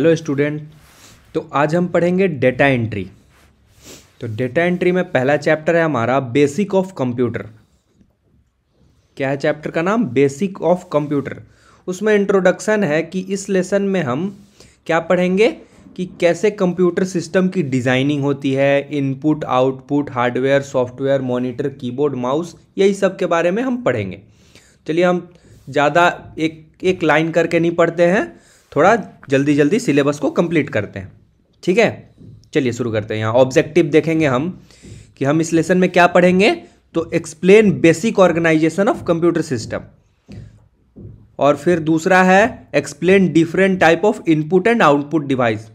hello student तो आज हम पढ़ेंगे डेटा एंट्री तो डेटा एंट्री में पहला चैप्टर है हमारा बेसिक ऑफ कंप्यूटर क्या है चैप्टर का नाम बेसिक ऑफ कंप्यूटर उसमें इंट्रोडक्शन है कि इस लेसन में हम क्या पढ़ेंगे कि कैसे कंप्यूटर सिस्टम की डिज़ाइनिंग होती है input output hardware software monitor keyboard mouse यही सब के बारे में हम पढ़ेंगे चलिए हम ज़्यादा एक एक लाइन करके नहीं पढ़ते हैं थोड़ा जल्दी जल्दी सिलेबस को कंप्लीट करते हैं ठीक है चलिए शुरू करते हैं यहाँ ऑब्जेक्टिव देखेंगे हम कि हम इस लेसन में क्या पढ़ेंगे तो explain basic organisation of computer system और फिर दूसरा है explain different type of input and output device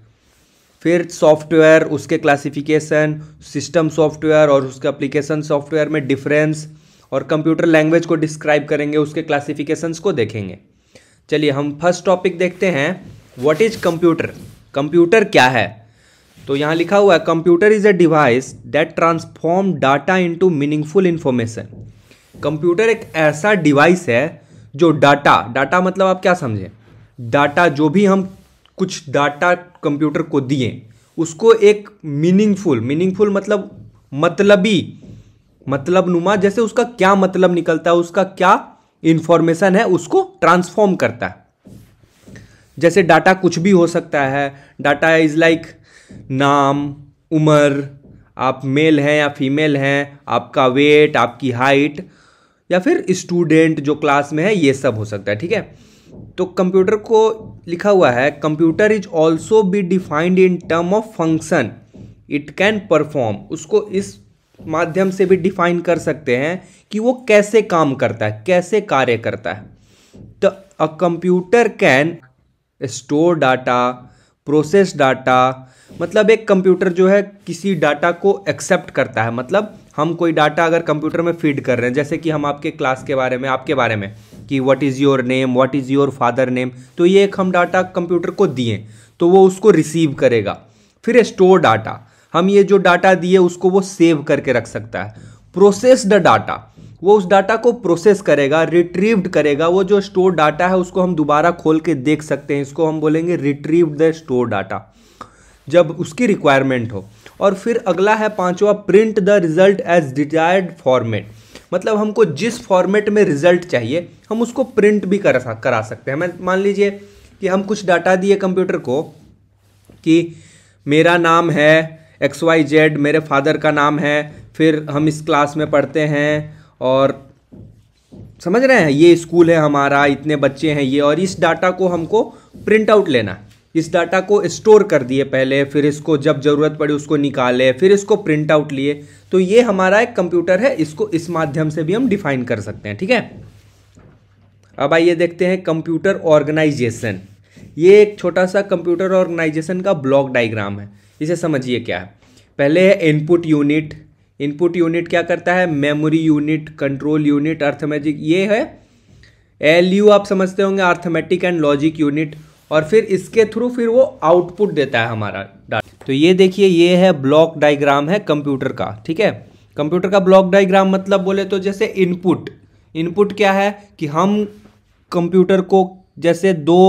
फिर सॉफ्टवेयर उसके क्लासिफिकेशन सिस्टम सॉफ्टवेयर और उसके अप्लीकेशन सॉफ्टवेयर में डिफरेंस और कंप्यूटर लैंग्वेज को डिस्क्राइब करेंगे उसके क्लासिफिकेशंस को देखेंगे चलिए हम फर्स्ट टॉपिक देखते हैं व्हाट इज कंप्यूटर कंप्यूटर क्या है तो यहाँ लिखा हुआ है computer is a device that transform data into meaningful information computer एक ऐसा डिवाइस है जो डाटा डाटा मतलब आप क्या समझें डाटा जो भी हम कुछ डाटा कंप्यूटर को दिए उसको एक मीनिंगफुल मीनिंगफुल मतलब मतलबी मतलब नुमा जैसे उसका क्या मतलब निकलता है उसका क्या इंफॉर्मेशन है उसको ट्रांसफॉर्म करता है जैसे डाटा कुछ भी हो सकता है डाटा इज़ लाइक नाम उम्र आप मेल हैं या फीमेल हैं आपका वेट आपकी हाइट या फिर स्टूडेंट जो क्लास में है ये सब हो सकता है ठीक है तो कंप्यूटर को लिखा हुआ है computer is also be defined in term of function it can perform उसको इस माध्यम से भी डिफाइन कर सकते हैं कि वो कैसे काम करता है कैसे कार्य करता है तो a computer can store data process data मतलब एक कंप्यूटर जो है किसी डाटा को एक्सेप्ट करता है मतलब हम कोई डाटा अगर कंप्यूटर में फीड कर रहे हैं जैसे कि हम आपके क्लास के बारे में आपके बारे में कि what is your name what is your father name तो ये एक हम डाटा कंप्यूटर को दिए तो वो उसको रिसीव करेगा फिर स्टोर डाटा हम ये जो डाटा दिए उसको वो सेव करके रख सकता है प्रोसेस द डाटा वो उस डाटा को प्रोसेस करेगा रिट्रीव्ड करेगा वो जो स्टोर डाटा है उसको हम दोबारा खोल के देख सकते हैं इसको हम बोलेंगे रिट्रीव द स्टोर डाटा जब उसकी रिक्वायरमेंट हो और फिर अगला है पांचवा print the result as desired format मतलब हमको जिस फॉर्मेट में रिजल्ट चाहिए हम उसको प्रिंट भी कर करा सकते हैं मैं मान लीजिए कि हम कुछ डाटा दिए कंप्यूटर को कि मेरा नाम है एक्स वाई जेड मेरे फादर का नाम है फिर हम इस क्लास में पढ़ते हैं और समझ रहे हैं ये स्कूल है हमारा इतने बच्चे हैं ये और इस डाटा को हमको प्रिंट आउट लेना इस डाटा को स्टोर कर दिए पहले फिर इसको जब ज़रूरत पड़ी उसको निकाले फिर इसको प्रिंट आउट लिए तो ये हमारा एक कंप्यूटर है इसको इस माध्यम से भी हम डिफाइन कर सकते हैं ठीक है अब आइए देखते हैं कंप्यूटर ऑर्गेनाइजेशन ये एक छोटा सा कंप्यूटर ऑर्गेनाइजेशन का ब्लॉक डाइग्राम है इसे समझिए क्या है पहले है इनपुट यूनिट इनपुट यूनिट क्या करता है memory unit control unit arithmetic ये है एल यू आप समझते होंगे अर्थमेटिक एंड लॉजिक यूनिट और फिर इसके थ्रू फिर वो आउटपुट देता है हमारा डाटा तो ये देखिए ये है ब्लॉक डायग्राम है कंप्यूटर का ठीक है कंप्यूटर का ब्लॉक डायग्राम मतलब बोले तो जैसे इनपुट इनपुट क्या है कि हम कंप्यूटर को जैसे दो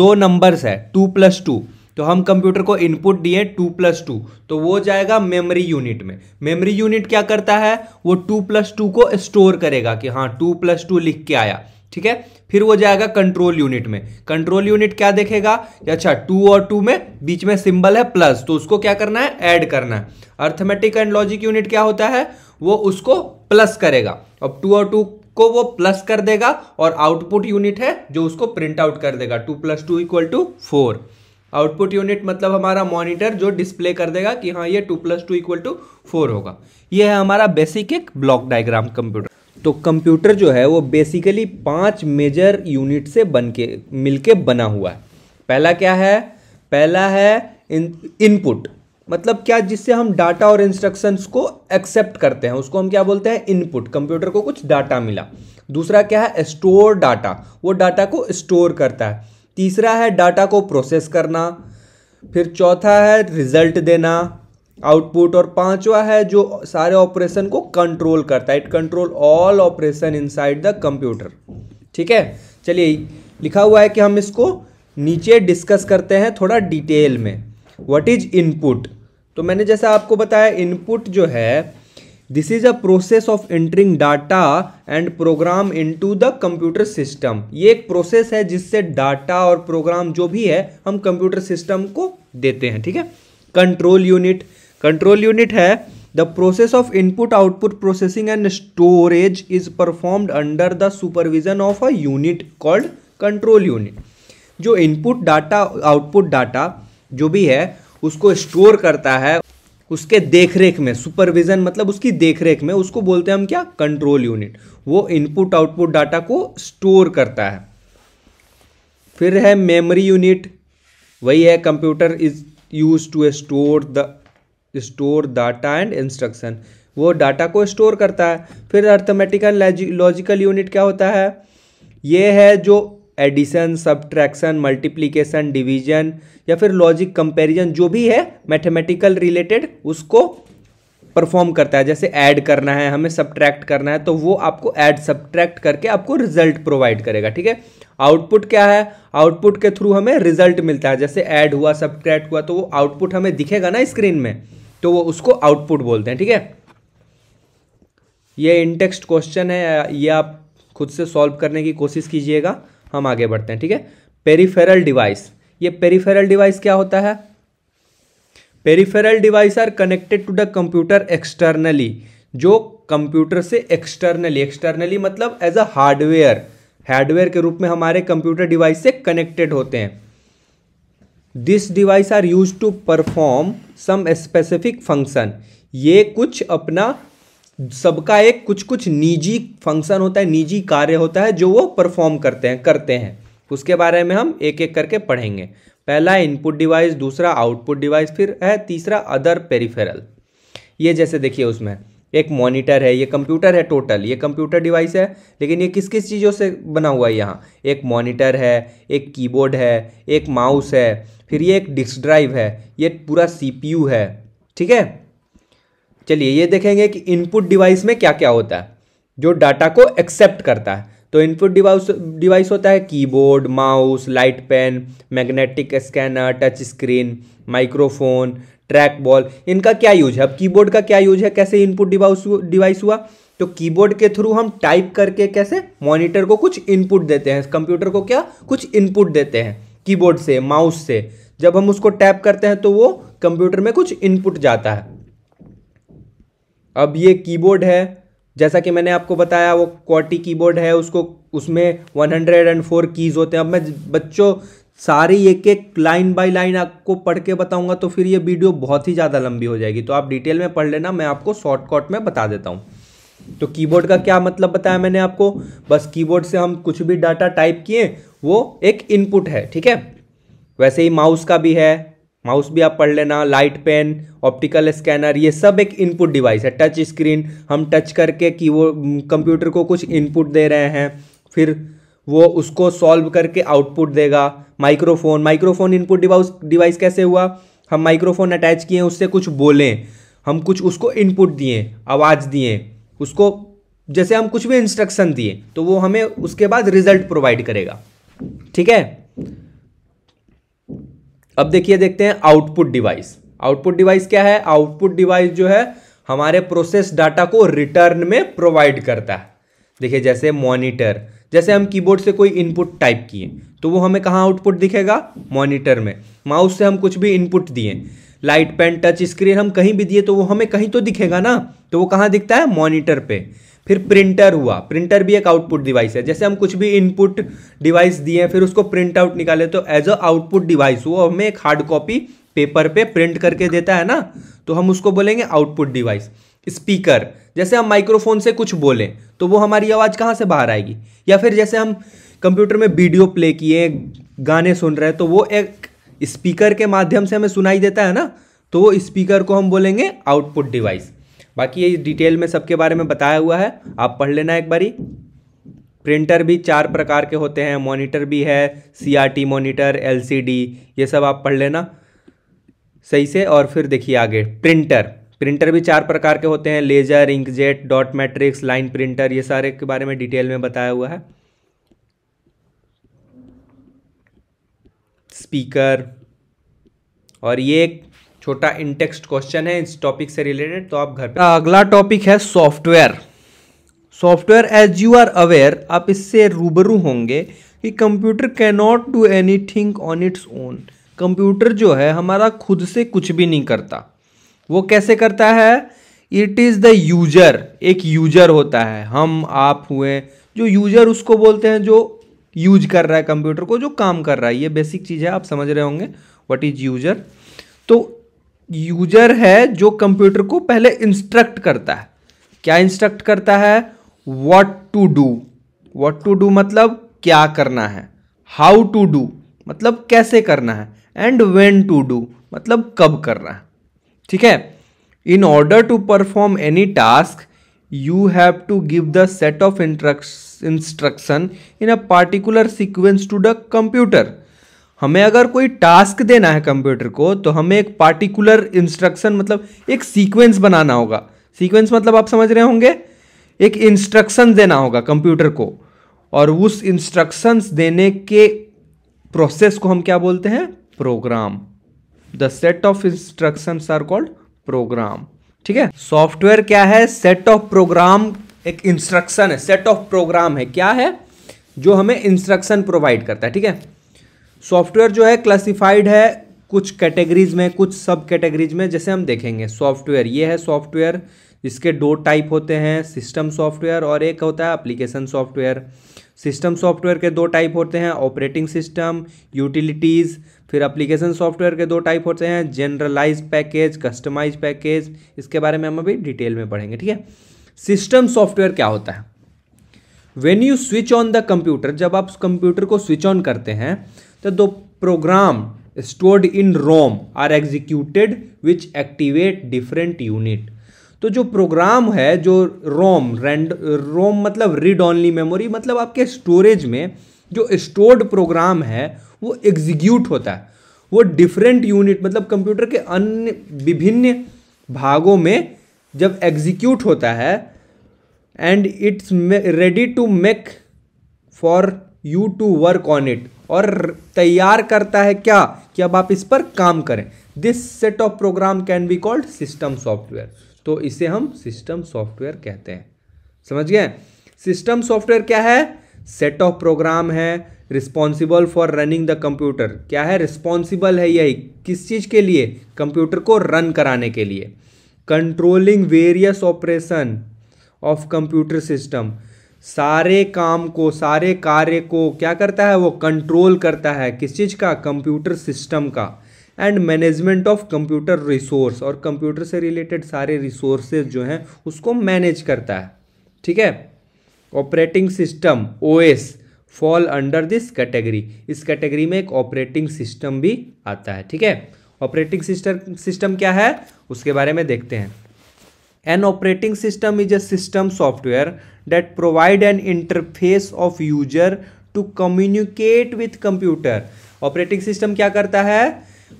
दो नंबर्स है टू प्लस टू तो हम कंप्यूटर को इनपुट दिए टू प्लस टू तो वो जाएगा मेमोरी यूनिट में मेमोरी यूनिट क्या करता है वो टू प्लस टू को स्टोर करेगा कि हाँ टू प्लस टू लिख के आया ठीक है फिर वो जाएगा कंट्रोल यूनिट में कंट्रोल यूनिट क्या देखेगा अच्छा टू और टू में बीच में सिंबल है प्लस तो उसको क्या करना है ऐड करना है अर्थमेटिक एंड लॉजिक यूनिट क्या होता है वो उसको प्लस करेगा अब टू और टू को वो प्लस कर देगा और आउटपुट यूनिट है जो उसको प्रिंट आउट कर देगा two plus two equal to four output unit मतलब हमारा मॉनिटर जो डिस्प्ले कर देगा कि हाँ ये two plus two equal to four होगा ये है हमारा बेसिक एक ब्लॉक डायग्राम कंप्यूटर तो कंप्यूटर जो है वो बेसिकली पांच मेजर यूनिट से बन के मिल के बना हुआ है पहला क्या है पहला है इनपुट मतलब क्या जिससे हम डाटा और इंस्ट्रक्शंस को एक्सेप्ट करते हैं उसको हम क्या बोलते हैं इनपुट कंप्यूटर को कुछ डाटा मिला दूसरा क्या है स्टोर डाटा वो डाटा को स्टोर करता है तीसरा है डाटा को प्रोसेस करना फिर चौथा है रिजल्ट देना आउटपुट और पांचवा है जो सारे ऑपरेशन को कंट्रोल करता है it control all operation inside the computer ठीक है चलिए लिखा हुआ है कि हम इसको नीचे डिस्कस करते हैं थोड़ा डिटेल में व्हाट इज इनपुट तो मैंने जैसा आपको बताया इनपुट जो है this is a process of entering data and program into the computer system ये एक प्रोसेस है जिससे डाटा और प्रोग्राम जो भी है हम कंप्यूटर सिस्टम को देते हैं ठीक है कंट्रोल यूनिट कंट्रोल यूनिट है the process of input output processing and storage is performed under the supervision of a unit called control unit जो इनपुट डाटा आउटपुट डाटा जो भी है उसको स्टोर करता है उसके देखरेख में सुपरविजन मतलब उसकी देखरेख में उसको बोलते हैं हम क्या कंट्रोल यूनिट वो इनपुट आउटपुट डाटा को स्टोर करता है फिर है मेमोरी यूनिट वही है computer is use to store the store data and instruction वो डाटा को स्टोर करता है फिर अर्थमेटिकल लॉजिकल यूनिट क्या होता है ये है जो एडिशन सब्ट्रैक्शन मल्टीप्लीकेशन डिवीजन या फिर लॉजिक कंपैरिजन जो भी है मैथमेटिकल रिलेटेड उसको परफॉर्म करता है जैसे ऐड करना है हमें सब्ट्रैक्ट करना है तो वो आपको ऐड सब्ट्रैक्ट करके आपको रिजल्ट प्रोवाइड करेगा ठीक है आउटपुट क्या है आउटपुट के थ्रू हमें रिजल्ट मिलता है जैसे ऐड हुआ सब्ट्रैक्ट हुआ तो वो आउटपुट हमें दिखेगा ना स्क्रीन में तो वो उसको आउटपुट बोलते हैं ठीक है ये इंटेक्स्ट क्वेश्चन है ये आप खुद से सॉल्व करने की कोशिश कीजिएगा हम आगे बढ़ते हैं ठीक है पेरीफेरल डिवाइस ये पेरीफेरल डिवाइस क्या होता है peripheral device are connected to the computer externally जो कंप्यूटर से एक्सटर्नली एक्सटर्नली मतलब एज अ हार्डवेयर हार्डवेयर के रूप में हमारे कंप्यूटर डिवाइस से कनेक्टेड होते हैं this device are use to perform some specific function ये कुछ अपना सबका एक कुछ कुछ निजी फंक्शन होता है निजी कार्य होता है जो वो परफॉर्म करते हैं करते हैं उसके बारे में हम एक एक करके पढ़ेंगे पहला इनपुट डिवाइस दूसरा आउटपुट डिवाइस फिर है तीसरा अदर पेरीफेरल ये जैसे देखिए उसमें एक मॉनिटर है ये कंप्यूटर है टोटल ये कंप्यूटर डिवाइस है लेकिन ये किस किस चीज़ों से बना हुआ है यहाँ एक मॉनिटर है एक कीबोर्ड है एक माउस है फिर ये एक डिस्क ड्राइव है ये पूरा सीपीयू है ठीक है चलिए ये देखेंगे कि इनपुट डिवाइस में क्या क्या होता है जो डाटा को एक्सेप्ट करता है तो इनपुट डिवाइस डिवाइस होता है keyboard mouse light pen magnetic scanner touch screen microphone track ball इनका क्या यूज है अब कीबोर्ड का क्या यूज है कैसे इनपुट डिवाइस डिवाइस हुआ तो कीबोर्ड के थ्रू हम टाइप करके कैसे मॉनिटर को कुछ इनपुट देते हैं कंप्यूटर को क्या कुछ इनपुट देते हैं कीबोर्ड से माउस से जब हम उसको टैप करते हैं तो वो कंप्यूटर में कुछ इनपुट जाता है अब ये कीबोर्ड है जैसा कि मैंने आपको बताया वो क्वाटी कीबोर्ड है उसको उसमें 104 कीज़ होते हैं अब मैं बच्चों सारी एक एक लाइन बाय लाइन आपको पढ़ के बताऊंगा तो फिर ये वीडियो बहुत ही ज़्यादा लंबी हो जाएगी तो आप डिटेल में पढ़ लेना मैं आपको शॉर्टकट में बता देता हूँ तो कीबोर्ड का क्या मतलब बताया मैंने आपको बस कीबोर्ड से हम कुछ भी डाटा टाइप किए वो एक इनपुट है ठीक है वैसे ही माउस का भी है माउस भी आप पढ़ लेना लाइट पेन ऑप्टिकल स्कैनर ये सब एक इनपुट डिवाइस है टच स्क्रीन हम टच करके की वो कंप्यूटर को कुछ इनपुट दे रहे हैं फिर वो उसको सॉल्व करके आउटपुट देगा microphone microphone input device device कैसे हुआ हम माइक्रोफोन अटैच किए उससे कुछ बोलें हम कुछ उसको इनपुट दिए आवाज़ दिए उसको जैसे हम कुछ भी इंस्ट्रक्शन दिए तो वो हमें उसके बाद रिजल्ट प्रोवाइड करेगा ठीक है अब देखिए देखते हैं आउटपुट डिवाइस आउटपुट डिवाइस क्या है आउटपुट डिवाइस जो है हमारे प्रोसेस डाटा को रिटर्न में प्रोवाइड करता है देखिए जैसे मॉनिटर जैसे हम कीबोर्ड से कोई इनपुट टाइप किए तो वो हमें कहाँ आउटपुट दिखेगा मॉनिटर में माउस से हम कुछ भी इनपुट दिए लाइट पेन टच स्क्रीन हम कहीं भी दिए तो वो हमें कहीं तो दिखेगा ना तो वो कहाँ दिखता है मॉनिटर पे फिर प्रिंटर हुआ प्रिंटर भी एक आउटपुट डिवाइस है जैसे हम कुछ भी इनपुट डिवाइस दिए फिर उसको प्रिंट आउट निकाले तो एज अ आउटपुट डिवाइस वो हमें एक हार्ड कॉपी पेपर पे प्रिंट करके देता है ना तो हम उसको बोलेंगे आउटपुट डिवाइस स्पीकर जैसे हम माइक्रोफोन से कुछ बोलें तो वो हमारी आवाज़ कहाँ से बाहर आएगी या फिर जैसे हम कंप्यूटर में वीडियो प्ले किए गाने सुन रहे हैं तो वो एक स्पीकर के माध्यम से हमें सुनाई देता है ना तो वो स्पीकर को हम बोलेंगे आउटपुट डिवाइस बाकी ये डिटेल में सबके बारे में बताया हुआ है आप पढ़ लेना एक बारी प्रिंटर भी चार प्रकार के होते हैं मॉनिटर भी है सीआरटी मॉनिटर एलसीडी ये सब आप पढ़ लेना सही से और फिर देखिए आगे प्रिंटर प्रिंटर भी चार प्रकार के होते हैं laser inkjet dot matrix line printer ये सारे के बारे में डिटेल में बताया हुआ है स्पीकर और ये एक छोटा इनटेक्स्ट क्वेश्चन है इस टॉपिक से रिलेटेड तो आप घर पे अगला टॉपिक है software software as you are aware आप इससे रूबरू होंगे कि computer cannot do anything on its own computer जो है हमारा खुद से कुछ भी नहीं करता वो कैसे करता है इट इज़ द यूजर एक यूजर होता है हम आप हुए जो यूजर उसको बोलते हैं जो यूज कर रहा है कंप्यूटर को जो काम कर रहा है ये बेसिक चीज़ है आप समझ रहे होंगे व्हाट इज यूजर तो यूजर है जो कंप्यूटर को पहले इंस्ट्रक्ट करता है क्या इंस्ट्रक्ट करता है what to do what to do मतलब क्या करना है हाउ टू डू मतलब कैसे करना है एंड वेन टू डू मतलब कब करना है ठीक है in order to perform any task you have to give the set of instruction in a particular sequence to the computer हमें अगर कोई टास्क देना है कंप्यूटर को तो हमें एक पार्टिकुलर इंस्ट्रक्शन मतलब एक सीक्वेंस बनाना होगा सीक्वेंस मतलब आप समझ रहे होंगे एक इंस्ट्रक्शन देना होगा कंप्यूटर को और उस इंस्ट्रक्शंस देने के प्रोसेस को हम क्या बोलते हैं program the set of instruction are called program ठीक है सॉफ्टवेयर क्या है सेट ऑफ प्रोग्राम एक इंस्ट्रक्शन है सेट ऑफ प्रोग्राम है क्या है जो हमें इंस्ट्रक्शन प्रोवाइड करता है ठीक है सॉफ्टवेयर जो है क्लासिफाइड है कुछ कैटेगरीज में कुछ सब कैटेगरीज में जैसे हम देखेंगे सॉफ्टवेयर ये है सॉफ्टवेयर इसके दो टाइप होते हैं सिस्टम सॉफ्टवेयर और एक होता है एप्लीकेशन सॉफ्टवेयर सिस्टम सॉफ्टवेयर के दो टाइप होते हैं ऑपरेटिंग सिस्टम यूटिलिटीज़ फिर एप्लीकेशन सॉफ्टवेयर के दो टाइप होते हैं जनरलाइज पैकेज कस्टमाइज पैकेज इसके बारे में हम अभी डिटेल में पढ़ेंगे ठीक है सिस्टम सॉफ्टवेयर क्या होता है when you switch on the computer जब आप कंप्यूटर को स्विच ऑन करते हैं that the program stored in ROM are executed which activate different unit तो जो प्रोग्राम है जो रोम रेंड रोम मतलब रीड ऑनली मेमोरी मतलब आपके स्टोरेज में जो स्टोर्ड प्रोग्राम है वो एग्जीक्यूट होता है वो डिफरेंट यूनिट मतलब कंप्यूटर के अन्य विभिन्न भागों में जब एग्जीक्यूट होता है and it's ready to make for you to work on it और तैयार करता है क्या कि अब आप इस पर काम करें this set of program can be called system software तो इसे हम सिस्टम सॉफ्टवेयर कहते हैं समझ गए सिस्टम सॉफ्टवेयर क्या है सेट ऑफ प्रोग्राम है responsible for running the computer क्या है रिस्पॉन्सिबल है यही किस चीज़ के लिए कंप्यूटर को रन कराने के लिए controlling various operation of computer system सारे काम को सारे कार्य को क्या करता है वो कंट्रोल करता है किस चीज़ का कंप्यूटर सिस्टम का and management of computer resource और कंप्यूटर से रिलेटेड सारे रिसोर्सेज जो हैं उसको मैनेज करता है ठीक है operating system OS fall under this category इस कैटेगरी में एक ऑपरेटिंग सिस्टम भी आता है ठीक है ऑपरेटिंग सिस्टम सिस्टम क्या है उसके बारे में देखते हैं an operating system is a system software that provide an interface of user to communicate with computer operating system क्या करता है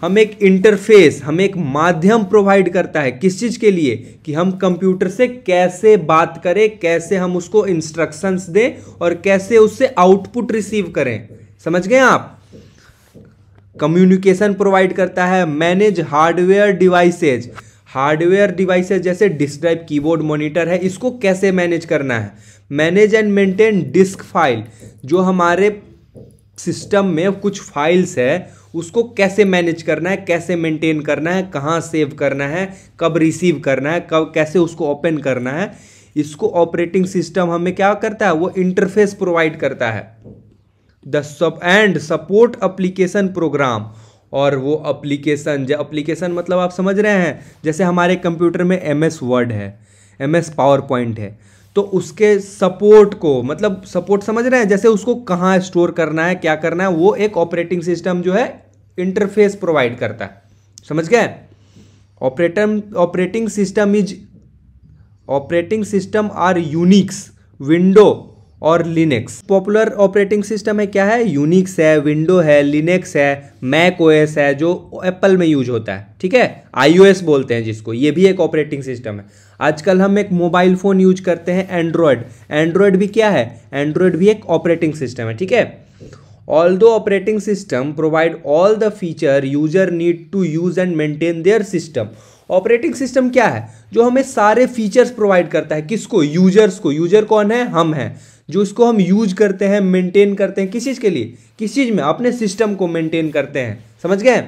हम एक इंटरफेस हम एक माध्यम प्रोवाइड करता है किस चीज़ के लिए कि हम कंप्यूटर से कैसे बात करें कैसे हम उसको इंस्ट्रक्शंस दें और कैसे उससे आउटपुट रिसीव करें समझ गए आप कम्युनिकेशन प्रोवाइड करता है manage hardware devices hardware devices जैसे डिस्क ड्राइव कीबोर्ड मॉनिटर है इसको कैसे मैनेज करना है manage and maintain disk file जो हमारे सिस्टम में कुछ फाइल्स है उसको कैसे मैनेज करना है कैसे मेंटेन करना है कहाँ सेव करना है कब रिसीव करना है कब कैसे उसको ओपन करना है इसको ऑपरेटिंग सिस्टम हमें क्या करता है वो इंटरफेस प्रोवाइड करता है the sub and support application programme और वो अप्लीकेशन जो अप्लीकेशन मतलब आप समझ रहे हैं जैसे हमारे कंप्यूटर में एम एस वर्ड है एम एस पावर पॉइंट है तो उसके सपोर्ट को मतलब सपोर्ट समझ रहे हैं जैसे उसको कहाँ स्टोर करना है क्या करना है वो एक ऑपरेटिंग सिस्टम जो है इंटरफेस प्रोवाइड करता है समझ गए operator operating system is operating system are Unix Windows और लिनक्स पॉपुलर ऑपरेटिंग सिस्टम है क्या है यूनिक्स है विंडो है लिनक्स है मैक ओएस है जो एप्पल में यूज होता है ठीक है आईओएस बोलते हैं जिसको ये भी एक ऑपरेटिंग सिस्टम है आजकल हम एक मोबाइल फ़ोन यूज करते हैं एंड्रॉयड एंड्रॉयड भी क्या है एंड्रॉयड भी एक ऑपरेटिंग सिस्टम है ठीक है although operating system provide all the feature user need to use and maintain their system operating system क्या है जो हमें सारे फीचर्स प्रोवाइड करता है किसको यूजर्स को यूजर कौन है हम हैं जो इसको हम यूज करते हैं मेंटेन करते हैं किस चीज़ के लिए किस चीज़ में अपने सिस्टम को मेंटेन करते हैं समझ गए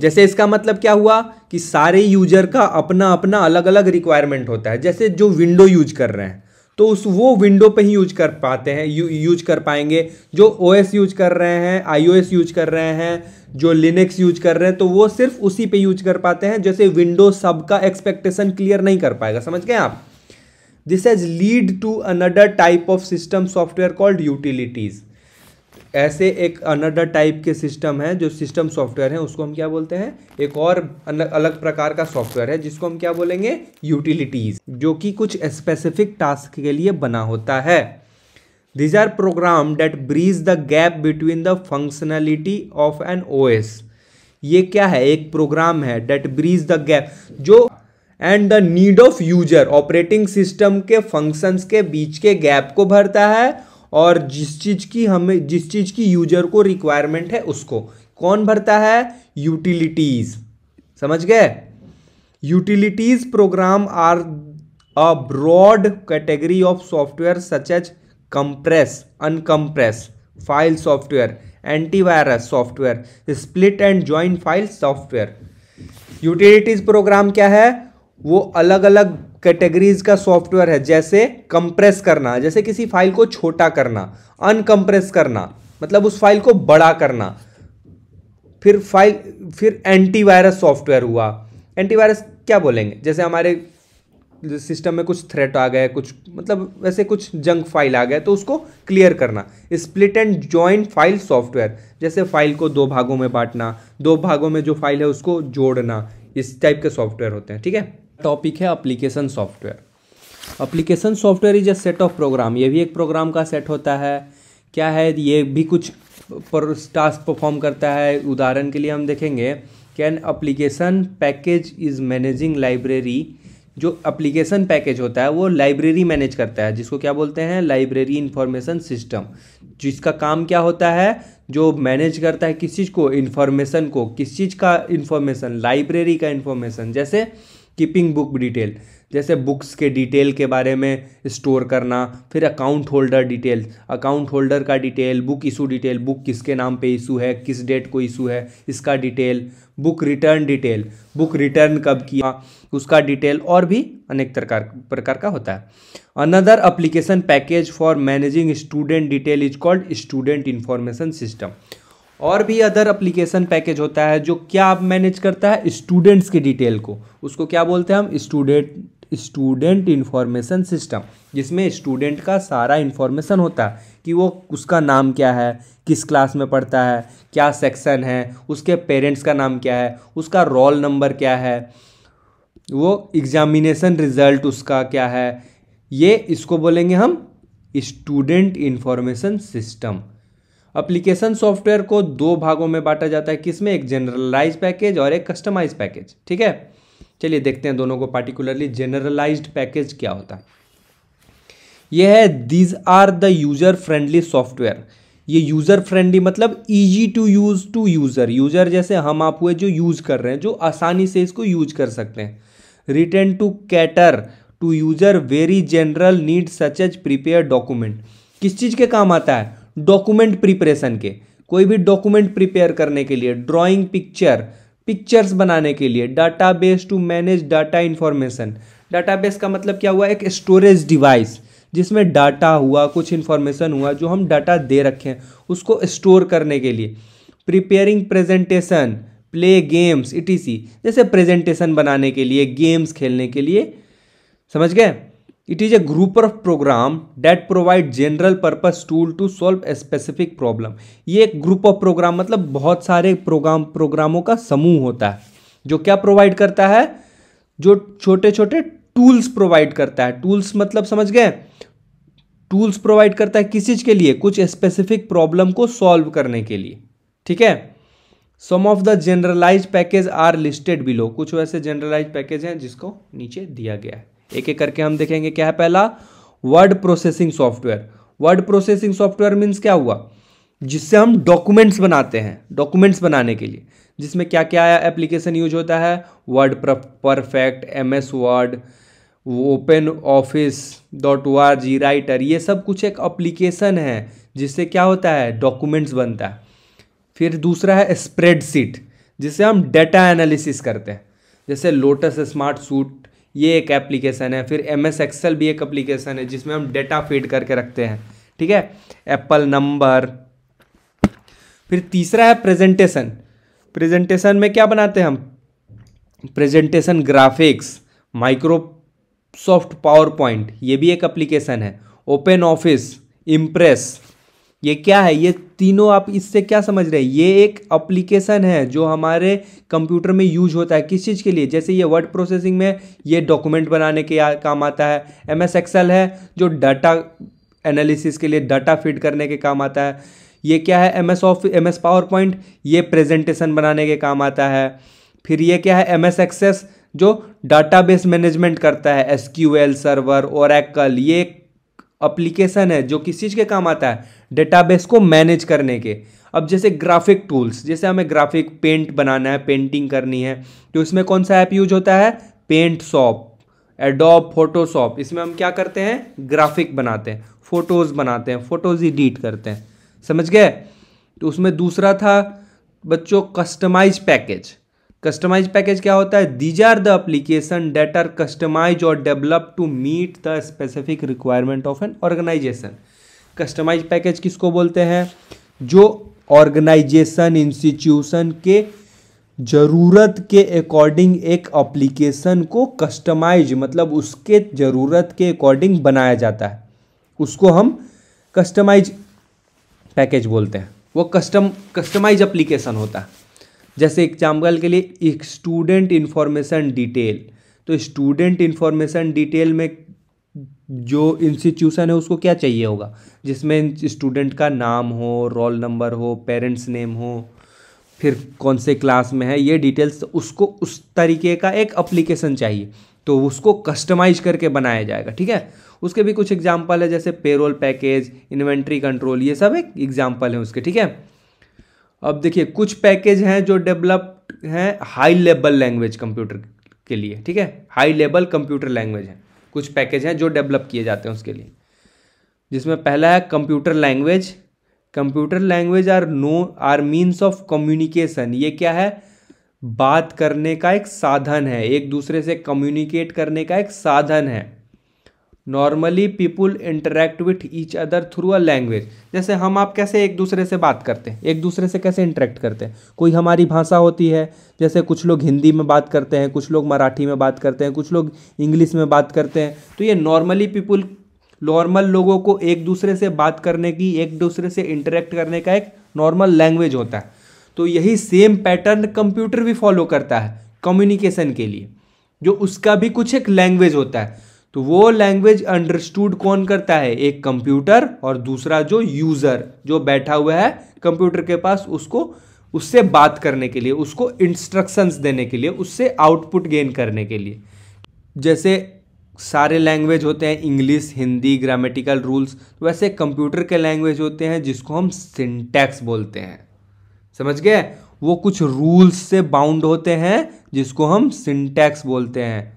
जैसे इसका मतलब क्या हुआ कि सारे यूजर का अपना अपना अलग अलग रिक्वायरमेंट होता है जैसे जो विंडो यूज कर रहे हैं तो उस वो विंडो पे ही यूज कर पाते हैं यू, यूज कर पाएंगे जो ओएस यूज कर रहे हैं आईओएस यूज कर रहे हैं जो लिनक्स यूज कर रहे हैं तो वो सिर्फ उसी पे यूज कर पाते हैं जैसे विंडो सबका एक्सपेक्टेशन क्लियर नहीं कर पाएगा समझ गए आप this has lead to another type of system software called utilities ऐसे एक अनदर टाइप के सिस्टम है जो सिस्टम सॉफ्टवेयर है उसको हम क्या बोलते हैं एक और अलग प्रकार का सॉफ्टवेयर है जिसको हम क्या बोलेंगे यूटिलिटीज जो कि कुछ स्पेसिफिक टास्क के लिए बना होता है these are program that bridge the gap between the functionality of an O ये क्या है एक प्रोग्राम है डेट ब्रीज द गैप जो and the need of user operating system के फंक्शंस के बीच के गैप को भरता है और जिस चीज़ की हमें जिस चीज़ की यूजर को रिक्वायरमेंट है उसको कौन भरता है यूटिलिटीज़ समझ गए utilities program are a broad category of software such as compress uncompress file software antivirus software split and join file software utilities program क्या है वो अलग अलग कैटेगरीज का सॉफ्टवेयर है जैसे कंप्रेस करना जैसे किसी फाइल को छोटा करना अनकम्प्रेस करना मतलब उस फाइल को बड़ा करना फिर फाइल फिर एंटीवायरस सॉफ्टवेयर हुआ एंटीवायरस क्या बोलेंगे जैसे हमारे सिस्टम में कुछ थ्रेट आ गए कुछ मतलब वैसे कुछ जंक फाइल आ गए तो उसको क्लियर करना split and join file software जैसे फाइल को दो भागों में बांटना दो भागों में जो फाइल है उसको जोड़ना इस टाइप के सॉफ्टवेयर होते हैं ठीक है टॉपिक है application software application software is a set of program ये भी एक प्रोग्राम का सेट होता है क्या है ये भी कुछ पर टास्क परफॉर्म करता है उदाहरण के लिए हम देखेंगे can application package is managing library जो अप्लीकेशन पैकेज होता है वो लाइब्रेरी मैनेज करता है जिसको क्या बोलते हैं लाइब्रेरी इन्फॉर्मेशन सिस्टम जिसका काम क्या होता है जो मैनेज करता है किस चीज़ को इन्फॉर्मेशन को किस चीज़ का इन्फॉर्मेशन लाइब्रेरी का इन्फॉर्मेशन जैसे कीपिंग बुक डिटेल जैसे बुक्स के डिटेल के बारे में स्टोर करना फिर account holder detail account holder का detail book issue detail book किसके नाम पे इशू है किस डेट को इशू है इसका detail book return detail book return कब किया उसका डिटेल और भी अनेक प्रकार प्रकार का होता है another application package for managing student detail is called student information system और भी अदर अप्लीकेशन पैकेज होता है जो क्या आप मैनेज करता है स्टूडेंट्स की डिटेल को उसको क्या बोलते हैं हम स्टूडेंट स्टूडेंट इन्फॉर्मेशन सिस्टम जिसमें स्टूडेंट का सारा इन्फॉर्मेशन होता है कि वो उसका नाम क्या है किस क्लास में पढ़ता है क्या सेक्शन है उसके पेरेंट्स का नाम क्या है उसका रोल नंबर क्या है वो एग्जामिनेशन रिजल्ट उसका क्या है ये इसको बोलेंगे हम student information system application software को दो भागों में बांटा जाता है किसमें एक जनरलाइज पैकेज और एक कस्टमाइज पैकेज ठीक है चलिए देखते हैं दोनों को पार्टिकुलरली जनरलाइज पैकेज क्या होता है यह है these are the user friendly software ये यूज़र फ्रेंडली मतलब easy to use to user user जैसे हम आप हुए जो यूज़ कर रहे हैं जो आसानी से इसको यूज कर सकते हैं return to cater to user very general need such as prepare document किस चीज़ के काम आता है डॉक्यूमेंट प्रिपरेशन के कोई भी डॉक्यूमेंट प्रिपेयर करने के लिए ड्राइंग पिक्चर पिक्चर्स बनाने के लिए database to manage data information base का मतलब क्या हुआ एक स्टोरेज डिवाइस जिसमें डाटा हुआ कुछ इन्फॉर्मेशन हुआ जो हम डाटा दे रखे हैं उसको स्टोर करने के लिए preparing presentation play games etc जैसे प्रेजेंटेशन बनाने के लिए गेम्स खेलने के लिए समझ गए it is a group of program that provide general purpose tool to solve a specific problem ये एक ग्रुप ऑफ प्रोग्राम मतलब बहुत सारे प्रोग्राम प्रोग्रामों का समूह होता है जो क्या प्रोवाइड करता है जो छोटे छोटे टूल्स प्रोवाइड करता है टूल्स मतलब समझ गए टूल्स प्रोवाइड करता है किस चीज़ के लिए कुछ स्पेसिफिक प्रॉब्लम को सॉल्व करने के लिए ठीक है some of the generalize package are listed below कुछ वैसे जनरलाइज पैकेज हैं जिसको नीचे दिया गया है एक एक करके हम देखेंगे क्या है पहला word processing software word processing software means क्या हुआ जिससे हम डॉक्यूमेंट्स बनाते हैं डॉक्यूमेंट्स बनाने के लिए जिसमें क्या क्या एप्लीकेशन यूज होता है WordPerfect M S Word Open Office dot O R G Writer ये सब कुछ एक अप्लीकेशन है जिससे क्या होता है डॉक्यूमेंट्स बनता है फिर दूसरा है स्प्रेडशीट जिसे हम डेटा एनालिसिस करते हैं जैसे लोटस स्मार्ट सूट ये एक एप्लीकेशन है फिर एम एस एक्सेल भी एक एप्लीकेशन है जिसमें हम डेटा फीड करके रखते हैं ठीक है एप्पल नंबर फिर तीसरा है प्रेजेंटेशन प्रेजेंटेशन में क्या बनाते हैं हम presentation graphics Microsoft PowerPoint ये भी एक एप्लीकेशन है ओपन ऑफिस इम्प्रेस ये क्या है ये तीनों आप इससे क्या समझ रहे हैं ये एक एप्लीकेशन है जो हमारे कंप्यूटर में यूज होता है किस चीज़ के लिए जैसे ये वर्ड प्रोसेसिंग में ये डॉक्यूमेंट बनाने के काम आता है एम एस एक्सएल है जो डाटा एनालिसिस के लिए डाटा फीड करने के काम आता है ये क्या है M S of M S PowerPoint ये प्रेजेंटेशन बनाने के काम आता है फिर ये क्या है एम एस एक्सेस जो बेस मैनेजमेंट करता है एस क्यू एल सर्वर और ये एक अप्लीकेशन है जो किस चीज़ के काम आता है डेटाबेस को मैनेज करने के अब जैसे ग्राफिक टूल्स जैसे हमें ग्राफिक पेंट बनाना है पेंटिंग करनी है तो इसमें कौन सा ऐप यूज होता है पेंट शॉप एडोब फोटोशॉप इसमें हम क्या करते हैं ग्राफिक बनाते हैं फ़ोटोज़ बनाते हैं फ़ोटोज़ एडिट करते हैं समझ गए तो उसमें दूसरा था बच्चों कस्टमाइज पैकेज कस्टमाइज पैकेज क्या होता है these are the application that are customize और develop to meet the specific requirement of an organization customize package किसको बोलते हैं जो ऑर्गेनाइजेशन इंस्टीट्यूशन के ज़रूरत के अकॉर्डिंग एक एप्लीकेशन को कस्टमाइज मतलब उसके ज़रूरत के अकॉर्डिंग बनाया जाता है उसको हम कस्टमाइज पैकेज बोलते हैं वो कस्टम कस्टमाइज एप्लीकेशन होता है जैसे एग्जाम्पल के लिए एक स्टूडेंट इन्फॉर्मेशन डिटेल तो स्टूडेंट इन्फॉर्मेशन डिटेल में जो इंस्टीट्यूशन है उसको क्या चाहिए होगा जिसमें स्टूडेंट का नाम हो रोल नंबर हो पेरेंट्स नेम हो फिर कौन से क्लास में है ये डिटेल्स तो उसको उस तरीके का एक अप्लीकेशन चाहिए तो उसको कस्टमाइज करके बनाया जाएगा ठीक है उसके भी कुछ एग्जाम्पल है जैसे पेरोल पैकेज इन्वेंट्री कंट्रोल ये सब एक एग्जाम्पल है उसके ठीक है अब देखिए कुछ पैकेज हैं जो डेवलप्ड हैं हाई लेवल लैंग्वेज कंप्यूटर के लिए ठीक है हाई लेवल कंप्यूटर लैंग्वेज है कुछ पैकेज हैं जो डेवलप किए जाते हैं उसके लिए जिसमें पहला है computer language computer language are no are means of communication ये क्या है बात करने का एक साधन है एक दूसरे से कम्युनिकेट करने का एक साधन है normally people interact with each other through a language जैसे हम आप कैसे एक दूसरे से बात करते हैं एक दूसरे से कैसे इंटरेक्ट करते हैं कोई हमारी भाषा होती है जैसे कुछ लोग हिंदी में बात करते हैं कुछ लोग मराठी में बात करते हैं कुछ लोग इंग्लिश में बात करते हैं तो ये नॉर्मली पीपुल नॉर्मल लोगों को एक दूसरे से बात करने की एक दूसरे से इंटरेक्ट करने का एक नॉर्मल लैंग्वेज होता है तो यही सेम पैटर्न कंप्यूटर भी फॉलो करता है कम्युनिकेशन के लिए जो उसका भी कुछ एक लैंग्वेज होता है तो वो लैंग्वेज अंडरस्टूड कौन करता है एक कंप्यूटर और दूसरा जो यूज़र जो बैठा हुआ है कंप्यूटर के पास उसको उससे बात करने के लिए उसको इंस्ट्रक्शंस देने के लिए उससे आउटपुट गेन करने के लिए जैसे सारे लैंग्वेज होते हैं इंग्लिश हिंदी ग्रामेटिकल रूल्स तो वैसे कंप्यूटर के लैंग्वेज होते हैं जिसको हम सिंटैक्स बोलते हैं समझ गए वो कुछ रूल्स से बाउंड होते हैं जिसको हम सिंटैक्स बोलते हैं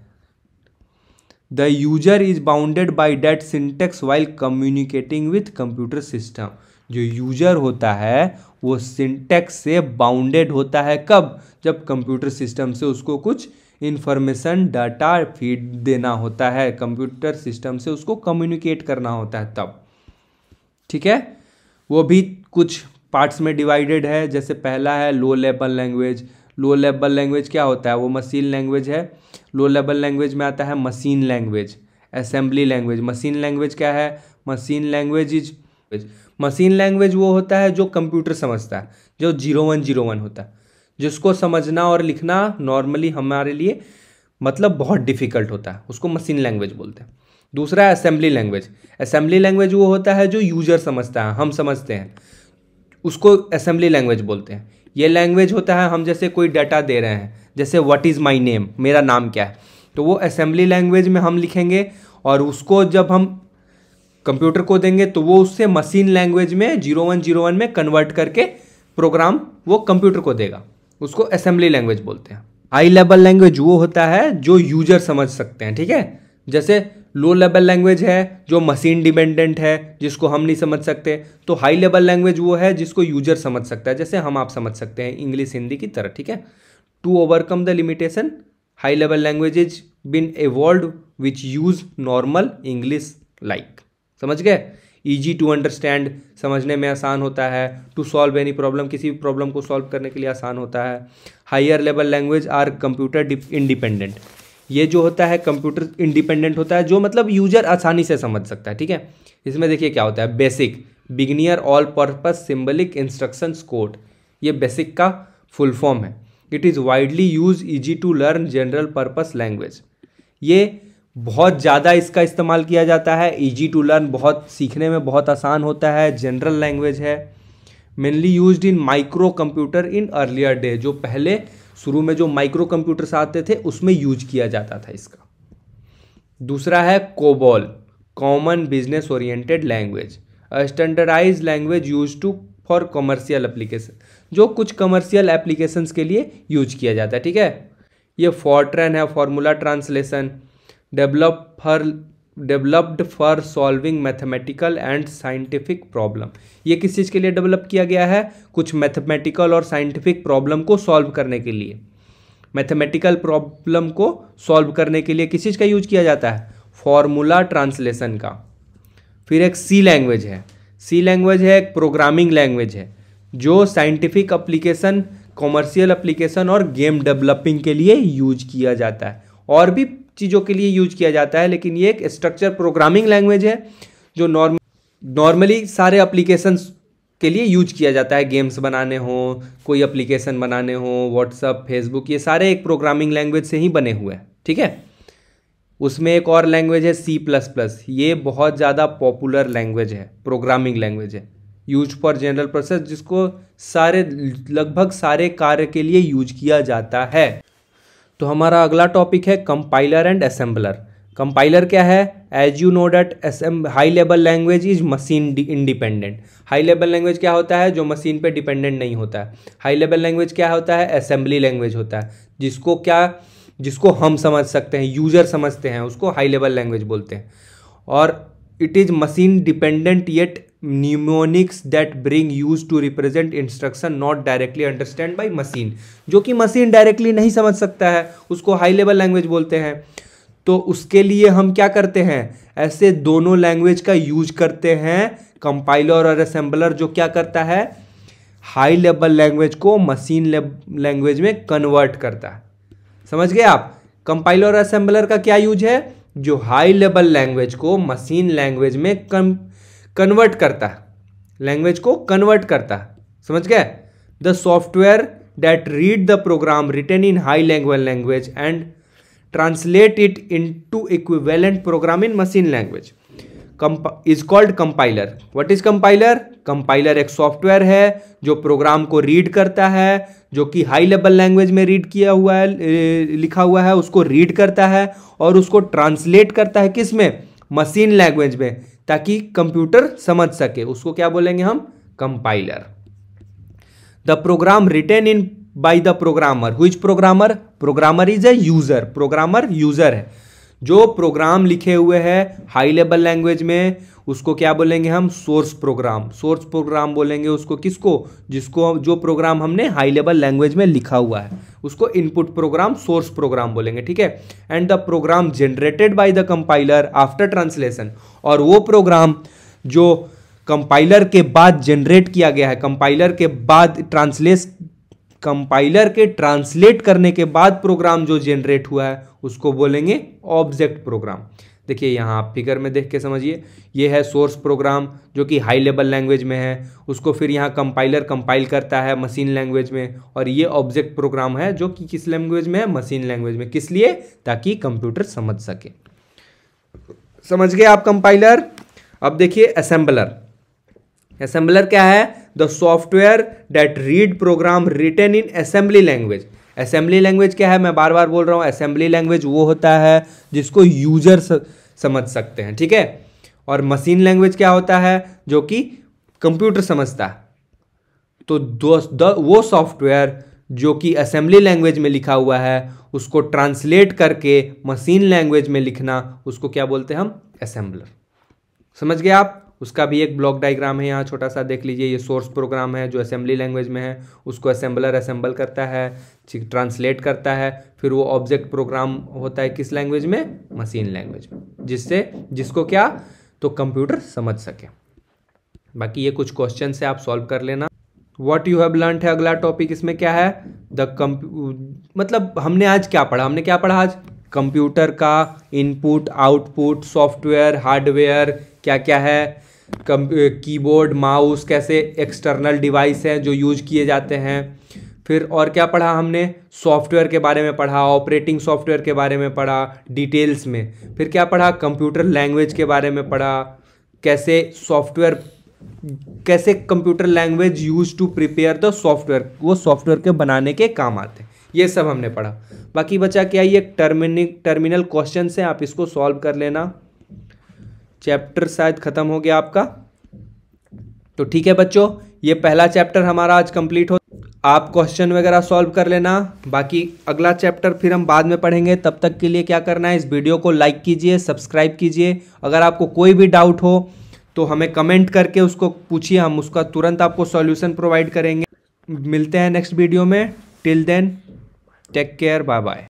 the user is bounded by that syntax while communicating with computer system जो यूजर होता है वो सिंटेक्स से बाउंडेड होता है कब जब कंप्यूटर सिस्टम से उसको कुछ इन्फॉर्मेशन डाटा फीड देना होता है कंप्यूटर सिस्टम से उसको कम्युनिकेट करना होता है तब ठीक है वो भी कुछ पार्ट्स में डिवाइडेड है जैसे पहला है low level language low level language क्या होता है वो मशीन लैंग्वेज है लो लेवल लैंग्वेज में आता है machine language assembly language machine language क्या है machine language is machine language वो होता है जो कंप्यूटर समझता है जो जीरो वन जीरो वन होता है जिसको समझना और लिखना नॉर्मली हमारे लिए मतलब बहुत डिफ़िकल्ट होता है उसको मशीन लैंग्वेज बोलते हैं दूसरा है असेंबली लैंग्वेज असेंबली लैंग्वेज वो होता है जो यूजर समझता है हम समझते हैं उसको असेंबली लैंग्वेज बोलते हैं ये लैंग्वेज होता है हम जैसे कोई डाटा दे रहे हैं जैसे व्हाट इज़ माई नेम मेरा नाम क्या है तो वो असेंबली लैंग्वेज में हम लिखेंगे और उसको जब हम कंप्यूटर को देंगे तो वो उससे मशीन लैंग्वेज में जीरो वन जीरो वन में कन्वर्ट करके प्रोग्राम वो कंप्यूटर को देगा उसको असेंबली लैंग्वेज बोलते हैं आई लेवल लैंग्वेज वो होता है जो यूजर समझ सकते हैं ठीक है जैसे लो लेवल लैंग्वेज है जो मशीन डिपेंडेंट है जिसको हम नहीं समझ सकते तो हाई लेवल लैंग्वेज वो है जिसको यूजर समझ सकता है जैसे हम आप समझ सकते हैं इंग्लिश हिंदी की तरह ठीक है to overcome the limitation high level language is been evolve which use normal English like समझ गए ईजी टू अंडरस्टैंड समझने में आसान होता है टू सॉल्व एनी प्रॉब्लम किसी भी प्रॉब्लम को सॉल्व करने के लिए आसान होता है higher level language are computer independent ये जो होता है कंप्यूटर इंडिपेंडेंट होता है जो मतलब यूजर आसानी से समझ सकता है ठीक है इसमें देखिए क्या होता है basic beginner all purpose symbolic instruction code ये बेसिक का फुल फॉर्म है it is widely use easy to learn general purpose language ये बहुत ज़्यादा इसका इस्तेमाल किया जाता है ईजी टू लर्न बहुत सीखने में बहुत आसान होता है जनरल लैंग्वेज है mainly use in micro computer in earlier day जो पहले शुरू में जो माइक्रो कंप्यूटर्स आते थे उसमें यूज किया जाता था इसका दूसरा है COBOL common business oriented language standardize language use to for commercial application जो कुछ कमर्शियल एप्लीकेशंस के लिए यूज किया जाता है ठीक है ये फॉर्ट्रेन है formula translation develop for developed for solving mathematical and scientific problem ये किस चीज़ के लिए डेवलप किया गया है कुछ मैथमेटिकल और साइंटिफिक प्रॉब्लम को सॉल्व करने के लिए मैथमेटिकल प्रॉब्लम को सॉल्व करने के लिए किस चीज़ का यूज किया जाता है फॉर्मूला ट्रांसलेशन का फिर एक सी लैंग्वेज है सी लैंग्वेज है एक प्रोग्रामिंग लैंग्वेज है जो साइंटिफिक अप्लीकेशन कॉमर्शियल अप्लीकेशन और गेम डेवलपिंग के लिए यूज किया जाता है और भी चीज़ों के लिए यूज किया जाता है लेकिन ये एक स्ट्रक्चर प्रोग्रामिंग लैंग्वेज है जो नॉर्म नॉर्मली सारे अप्लीकेशन के लिए यूज किया जाता है गेम्स बनाने हों कोई अप्लीकेशन बनाने हों व्हाट्सअप फेसबुक ये सारे एक प्रोग्रामिंग लैंग्वेज से ही बने हुए हैं ठीक है उसमें एक और लैंग्वेज है सी प्लस प्लस ये बहुत ज़्यादा पॉपुलर लैंग्वेज है प्रोग्रामिंग लैंग्वेज है यूज फॉर जनरल प्रोसेस जिसको सारे लगभग सारे कार्य के लिए यूज किया जाता है तो हमारा अगला टॉपिक है कंपाइलर एंड असेंबलर कंपाइलर क्या है as you know that high level language is machine independent high level language क्या होता है जो मशीन पे डिपेंडेंट नहीं होता है हाई लेवल लैंग्वेज क्या होता है असेंबली लैंग्वेज होता है जिसको क्या जिसको हम समझ सकते हैं यूजर समझते हैं उसको हाई लेवल लैंग्वेज बोलते हैं और it is machine dependent yet mnemonics that bring use to represent instruction not directly understand by machine जो कि मशीन डायरेक्टली नहीं समझ सकता है उसको हाई लेवल लैंग्वेज बोलते हैं तो उसके लिए हम क्या करते हैं ऐसे दोनों लैंग्वेज का यूज करते हैं कंपाइलर और असेंबलर जो क्या करता है हाई लेवल लैंग्वेज को मशीन लैंग्वेज में कन्वर्ट करता है समझ गए आप कंपाइलर और असेंबलर का क्या यूज है जो हाई लेवल लैंग्वेज को मशीन लैंग्वेज में कम कन्वर्ट करता है लैंग्वेज को कन्वर्ट करता है समझ गया the software that read the program written in high language language and translate it into equivalent program in machine language is called compiler what is compiler compiler एक software है जो program को read करता है जो कि high level language में read किया हुआ है लिखा हुआ है उसको रीड करता है और उसको ट्रांसलेट करता है किस में मशीन लैंग्वेज में ताकि कंप्यूटर समझ सके उसको क्या बोलेंगे हम compiler the program written in by the programmer who is programmer programmer is a user programmer user है जो प्रोग्राम लिखे हुए है हाई लेवल लैंग्वेज में उसको क्या बोलेंगे हम सोर्स प्रोग्राम सोर्स प्रोग्राम बोलेंगे उसको किसको जिसको जो प्रोग्राम हमने हाई लेवल लैंग्वेज में लिखा हुआ है उसको इनपुट प्रोग्राम सोर्स प्रोग्राम बोलेंगे ठीक है and the program generated by the compiler after translation और वो प्रोग्राम जो कंपाइलर के बाद जनरेट किया गया है कंपाइलर के बाद ट्रांसलेस कंपाइलर के ट्रांसलेट करने के बाद प्रोग्राम जो जनरेट हुआ है उसको बोलेंगे ऑब्जेक्ट प्रोग्राम देखिए यहाँ आप फिगर में देख के समझिए ये है सोर्स प्रोग्राम जो कि हाई लेवल लैंग्वेज में है उसको फिर यहाँ कंपाइलर कंपाइल करता है मशीन लैंग्वेज में और ये ऑब्जेक्ट प्रोग्राम है जो कि किस लैंग्वेज में है मशीन लैंग्वेज में किस लिए ताकि कंप्यूटर समझ सके समझ गए आप कंपाइलर अब देखिए असेंबलर असेंबलर क्या है the software that read program written in assembly language assembly language क्या है मैं बार बार बोल रहा हूँ असेंबली लैंग्वेज वो होता है जिसको यूजर समझ सकते हैं ठीक है और मशीन लैंग्वेज क्या होता है जो कि कंप्यूटर समझता है तो दो दो, वो सॉफ्टवेयर जो कि असेंबली लैंग्वेज में लिखा हुआ है उसको ट्रांसलेट करके मशीन लैंग्वेज में लिखना उसको क्या बोलते हैं हम असेंबलर समझ गए आप उसका भी एक ब्लॉक डायग्राम है यहाँ छोटा सा देख लीजिए ये सोर्स प्रोग्राम है जो असेंबली लैंग्वेज में है उसको असेंबलर असेंबल करता है ट्रांसलेट करता है फिर वो ऑब्जेक्ट प्रोग्राम होता है किस लैंग्वेज में मशीन लैंग्वेज में जिससे जिसको क्या तो कंप्यूटर समझ सके बाकी ये कुछ क्वेश्चन है आप सॉल्व कर लेना वॉट यू हैव लर्न है अगला टॉपिक इसमें क्या है द कंप्यू मतलब हमने आज क्या पढ़ा हमने क्या पढ़ा आज कंप्यूटर का इनपुट आउटपुट सॉफ्टवेयर हार्डवेयर क्या क्या है कम कीबोर्ड माउस कैसे एक्सटर्नल डिवाइस हैं जो यूज किए जाते हैं फिर और क्या पढ़ा हमने सॉफ्टवेयर के बारे में पढ़ा ऑपरेटिंग सॉफ्टवेयर के बारे में पढ़ा डिटेल्स में फिर क्या पढ़ा कंप्यूटर लैंग्वेज के बारे में पढ़ा कैसे सॉफ्टवेयर कैसे computer language use to prepare the software वो सॉफ्टवेयर के बनाने के काम आते हैं ये सब हमने पढ़ा बाकी बचा क्या ये टर्मिनिक टर्मिनल क्वेश्चन हैं आप इसको सॉल्व कर लेना चैप्टर शायद ख़त्म हो गया आपका तो ठीक है बच्चों ये पहला चैप्टर हमारा आज कंप्लीट हो आप क्वेश्चन वगैरह सॉल्व कर लेना बाकी अगला चैप्टर फिर हम बाद में पढ़ेंगे तब तक के लिए क्या करना है इस वीडियो को लाइक कीजिए सब्सक्राइब कीजिए अगर आपको कोई भी डाउट हो तो हमें कमेंट करके उसको पूछिए हम उसका तुरंत आपको सॉल्यूशन प्रोवाइड करेंगे मिलते हैं नेक्स्ट वीडियो में till then take care bye bye